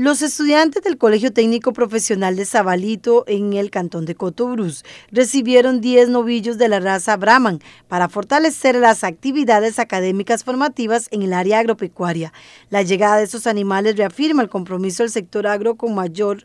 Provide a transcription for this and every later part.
Los estudiantes del Colegio Técnico Profesional de Zabalito en el Cantón de Cotobruz recibieron 10 novillos de la raza Brahman para fortalecer las actividades académicas formativas en el área agropecuaria. La llegada de estos animales reafirma el compromiso del sector agro con mayor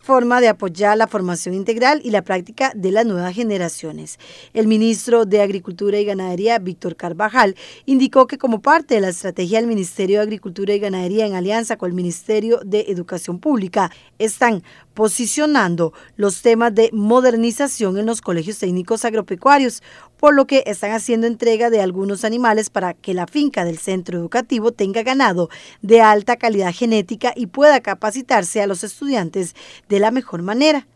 forma de apoyar la formación integral y la práctica de las nuevas generaciones. El ministro de Agricultura y Ganadería, Víctor Carvajal, indicó que como parte de la estrategia del Ministerio de Agricultura y Ganadería en alianza con el Ministerio de Educación Pública, están posicionando los temas de modernización en los colegios técnicos agropecuarios, por lo que están haciendo entrega de algunos animales para que la finca del centro educativo tenga ganado de alta calidad genética y pueda capacitarse a los estudiantes de la mejor manera.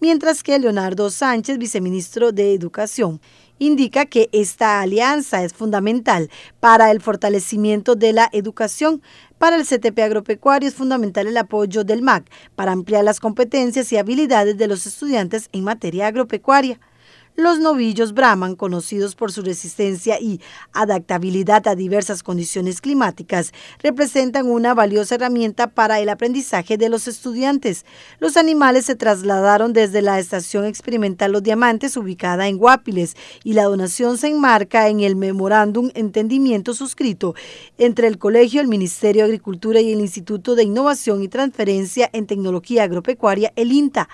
Mientras que Leonardo Sánchez, viceministro de Educación, indica que esta alianza es fundamental para el fortalecimiento de la educación. Para el CTP agropecuario es fundamental el apoyo del MAC para ampliar las competencias y habilidades de los estudiantes en materia agropecuaria. Los novillos Brahman, conocidos por su resistencia y adaptabilidad a diversas condiciones climáticas, representan una valiosa herramienta para el aprendizaje de los estudiantes. Los animales se trasladaron desde la Estación Experimental Los Diamantes, ubicada en Guapiles, y la donación se enmarca en el memorándum entendimiento suscrito entre el Colegio, el Ministerio de Agricultura y el Instituto de Innovación y Transferencia en Tecnología Agropecuaria, el INTA.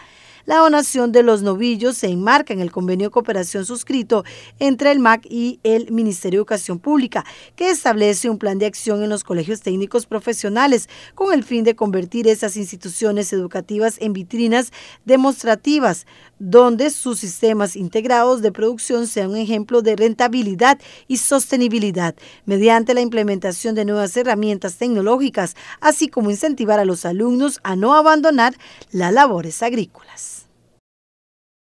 La donación de los novillos se enmarca en el convenio de cooperación suscrito entre el MAC y el Ministerio de Educación Pública, que establece un plan de acción en los colegios técnicos profesionales con el fin de convertir esas instituciones educativas en vitrinas demostrativas, donde sus sistemas integrados de producción sean un ejemplo de rentabilidad y sostenibilidad, mediante la implementación de nuevas herramientas tecnológicas, así como incentivar a los alumnos a no abandonar las labores agrícolas.